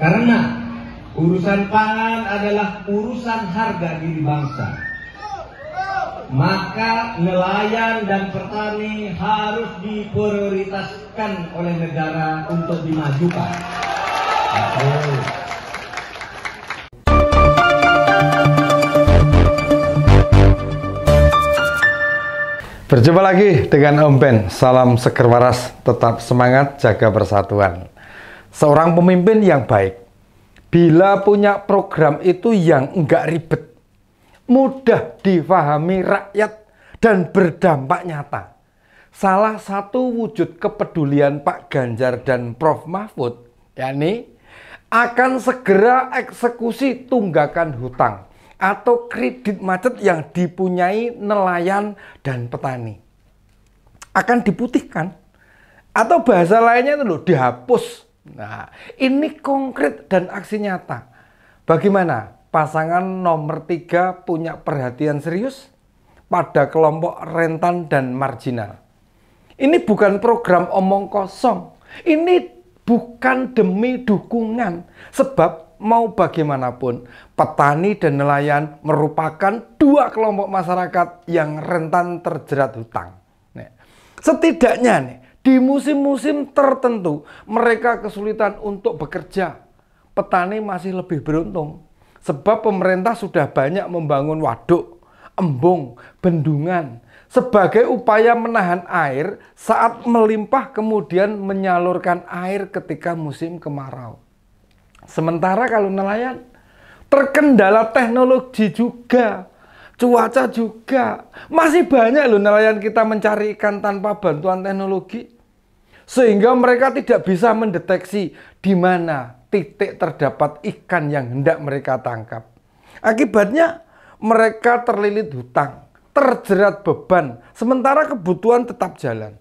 Karena urusan pangan adalah urusan harga diri bangsa. Maka nelayan dan petani harus diprioritaskan oleh negara untuk dimajukan. Oh. Berjumpa lagi dengan Om Ben. Salam sekerwaras, tetap semangat, jaga persatuan. Seorang pemimpin yang baik, bila punya program itu yang enggak ribet, mudah difahami rakyat dan berdampak nyata. Salah satu wujud kepedulian Pak Ganjar dan Prof Mahfud, yakni akan segera eksekusi tunggakan hutang atau kredit macet yang dipunyai nelayan dan petani. Akan diputihkan atau bahasa lainnya itu loh dihapus Nah, ini konkret dan aksi nyata. Bagaimana pasangan nomor tiga punya perhatian serius pada kelompok rentan dan marginal? Ini bukan program omong kosong. Ini bukan demi dukungan. Sebab mau bagaimanapun, petani dan nelayan merupakan dua kelompok masyarakat yang rentan terjerat hutang. Setidaknya nih, di musim-musim tertentu mereka kesulitan untuk bekerja. Petani masih lebih beruntung sebab pemerintah sudah banyak membangun waduk, embung, bendungan sebagai upaya menahan air saat melimpah kemudian menyalurkan air ketika musim kemarau. Sementara kalau nelayan terkendala teknologi juga cuaca juga. Masih banyak loh nelayan kita mencari ikan tanpa bantuan teknologi. Sehingga mereka tidak bisa mendeteksi di mana titik terdapat ikan yang hendak mereka tangkap. Akibatnya mereka terlilit hutang, terjerat beban, sementara kebutuhan tetap jalan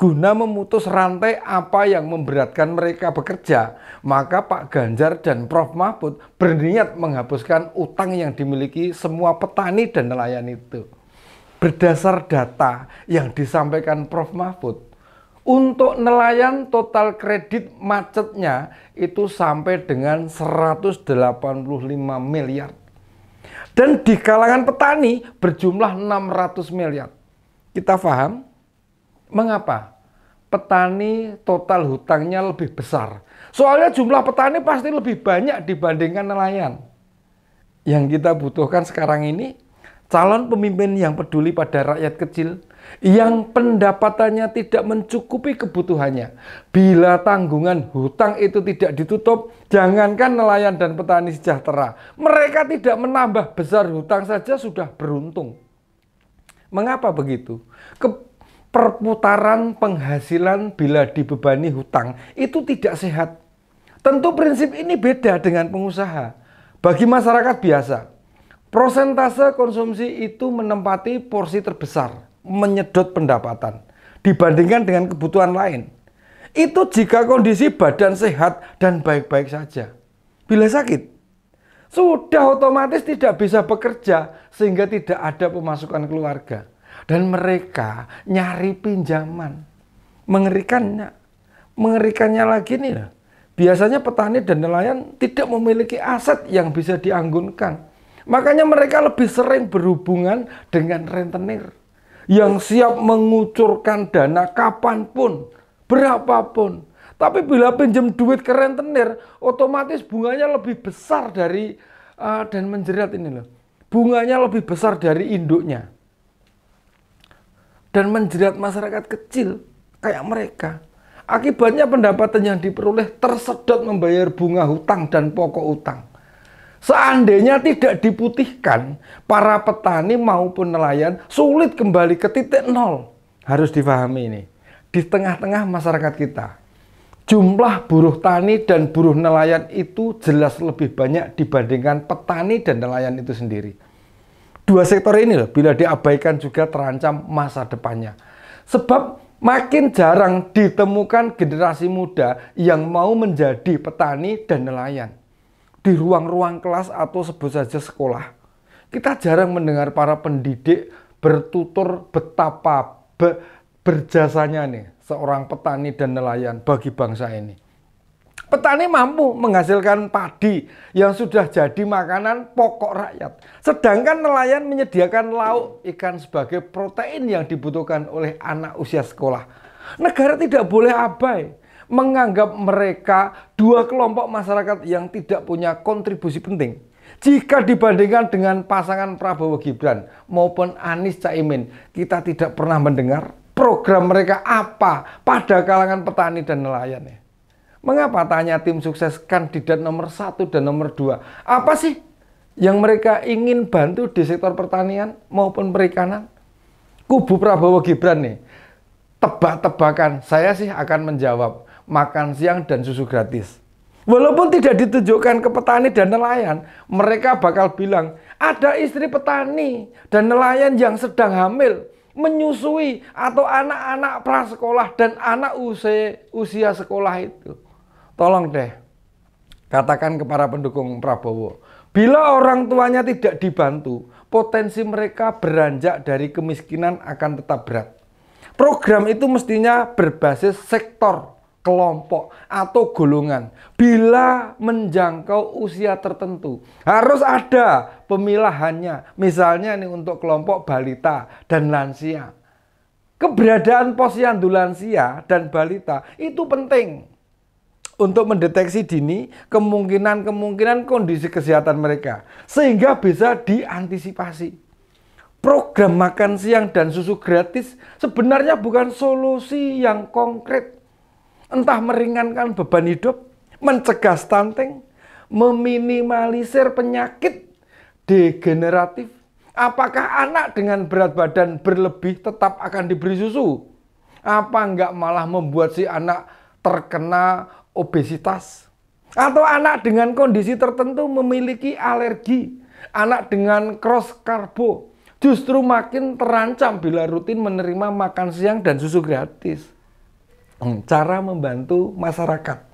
guna memutus rantai apa yang memberatkan mereka bekerja, maka Pak Ganjar dan Prof Mahfud berniat menghapuskan utang yang dimiliki semua petani dan nelayan itu. Berdasar data yang disampaikan Prof Mahfud, untuk nelayan total kredit macetnya itu sampai dengan 185 miliar. Dan di kalangan petani berjumlah 600 miliar. Kita paham? Mengapa? Petani total hutangnya lebih besar. Soalnya jumlah petani pasti lebih banyak dibandingkan nelayan. Yang kita butuhkan sekarang ini calon pemimpin yang peduli pada rakyat kecil, yang pendapatannya tidak mencukupi kebutuhannya. Bila tanggungan hutang itu tidak ditutup, jangankan nelayan dan petani sejahtera, mereka tidak menambah besar hutang saja sudah beruntung. Mengapa begitu? perputaran penghasilan bila dibebani hutang itu tidak sehat. Tentu prinsip ini beda dengan pengusaha. Bagi masyarakat biasa, prosentase konsumsi itu menempati porsi terbesar menyedot pendapatan dibandingkan dengan kebutuhan lain. Itu jika kondisi badan sehat dan baik-baik saja. Bila sakit, sudah otomatis tidak bisa bekerja sehingga tidak ada pemasukan keluarga. Dan mereka nyari pinjaman. Mengerikannya. Mengerikannya lagi nih loh. Biasanya petani dan nelayan tidak memiliki aset yang bisa dianggunkan. Makanya mereka lebih sering berhubungan dengan rentenir yang siap mengucurkan dana kapanpun, berapapun. Tapi bila pinjam duit ke rentenir, otomatis bunganya lebih besar dari uh, dan menjerat ini loh. Bunganya lebih besar dari induknya dan menjerat masyarakat kecil kayak mereka. Akibatnya pendapatan yang diperoleh tersedot membayar bunga hutang dan pokok utang. Seandainya tidak diputihkan, para petani maupun nelayan sulit kembali ke titik nol. Harus difahami ini. Di tengah-tengah masyarakat kita, jumlah buruh tani dan buruh nelayan itu jelas lebih banyak dibandingkan petani dan nelayan itu sendiri dua sektor ini loh bila diabaikan juga terancam masa depannya. Sebab makin jarang ditemukan generasi muda yang mau menjadi petani dan nelayan. Di ruang-ruang kelas atau sebut saja sekolah. Kita jarang mendengar para pendidik bertutur betapa be, berjasanya nih seorang petani dan nelayan bagi bangsa ini. Petani mampu menghasilkan padi yang sudah jadi makanan pokok rakyat. Sedangkan nelayan menyediakan lauk ikan sebagai protein yang dibutuhkan oleh anak usia sekolah. Negara tidak boleh abai menganggap mereka dua kelompok masyarakat yang tidak punya kontribusi penting. Jika dibandingkan dengan pasangan Prabowo Gibran maupun Anies Caimin, kita tidak pernah mendengar program mereka apa pada kalangan petani dan nelayan ya. Mengapa tanya tim sukses kandidat nomor satu dan nomor dua? Apa sih yang mereka ingin bantu di sektor pertanian maupun perikanan? Kubu Prabowo Gibran nih, tebak-tebakan. Saya sih akan menjawab makan siang dan susu gratis. Walaupun tidak ditujukan ke petani dan nelayan, mereka bakal bilang, ada istri petani dan nelayan yang sedang hamil menyusui atau anak-anak prasekolah dan anak usia, usia sekolah itu. Tolong deh, katakan kepada pendukung Prabowo, bila orang tuanya tidak dibantu, potensi mereka beranjak dari kemiskinan akan tetap berat. Program itu mestinya berbasis sektor, kelompok, atau golongan. Bila menjangkau usia tertentu, harus ada pemilahannya. Misalnya nih untuk kelompok balita dan lansia. Keberadaan posyandu lansia dan balita itu penting untuk mendeteksi dini kemungkinan-kemungkinan kondisi kesehatan mereka sehingga bisa diantisipasi. Program makan siang dan susu gratis sebenarnya bukan solusi yang konkret. Entah meringankan beban hidup, mencegah stunting, meminimalisir penyakit degeneratif. Apakah anak dengan berat badan berlebih tetap akan diberi susu? Apa enggak malah membuat si anak terkena obesitas, atau anak dengan kondisi tertentu memiliki alergi, anak dengan cross carbo justru makin terancam bila rutin menerima makan siang dan susu gratis. Hmm, cara membantu masyarakat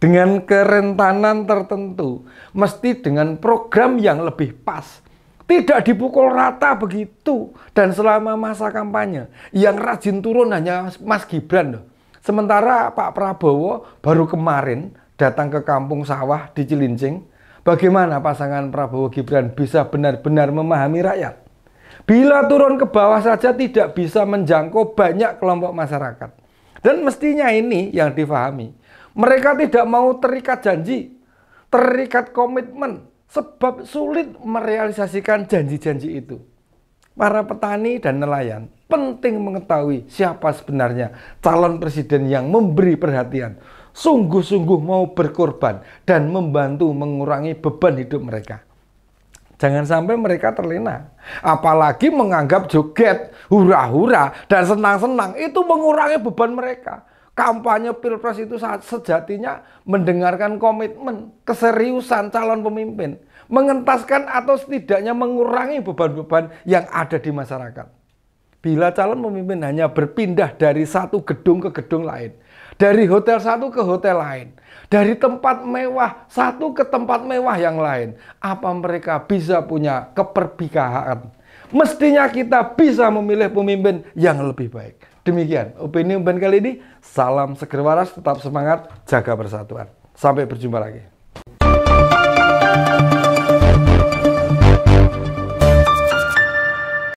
dengan kerentanan tertentu mesti dengan program yang lebih pas. Tidak dipukul rata begitu dan selama masa kampanye yang rajin turun hanya Mas Gibran loh Sementara Pak Prabowo baru kemarin datang ke kampung sawah di Cilincing. Bagaimana pasangan Prabowo Gibran bisa benar-benar memahami rakyat? Bila turun ke bawah saja tidak bisa menjangkau banyak kelompok masyarakat. Dan mestinya ini yang difahami. Mereka tidak mau terikat janji, terikat komitmen, sebab sulit merealisasikan janji-janji itu para petani dan nelayan penting mengetahui siapa sebenarnya calon presiden yang memberi perhatian, sungguh-sungguh mau berkorban dan membantu mengurangi beban hidup mereka. Jangan sampai mereka terlena. Apalagi menganggap joget, hura-hura, dan senang-senang itu mengurangi beban mereka. Kampanye Pilpres itu sejatinya mendengarkan komitmen, keseriusan calon pemimpin mengentaskan atau setidaknya mengurangi beban-beban yang ada di masyarakat. Bila calon pemimpin hanya berpindah dari satu gedung ke gedung lain, dari hotel satu ke hotel lain, dari tempat mewah satu ke tempat mewah yang lain, apa mereka bisa punya keperbikahan? Mestinya kita bisa memilih pemimpin yang lebih baik. Demikian opini umpan kali ini. Salam segera tetap semangat, jaga persatuan. Sampai berjumpa lagi.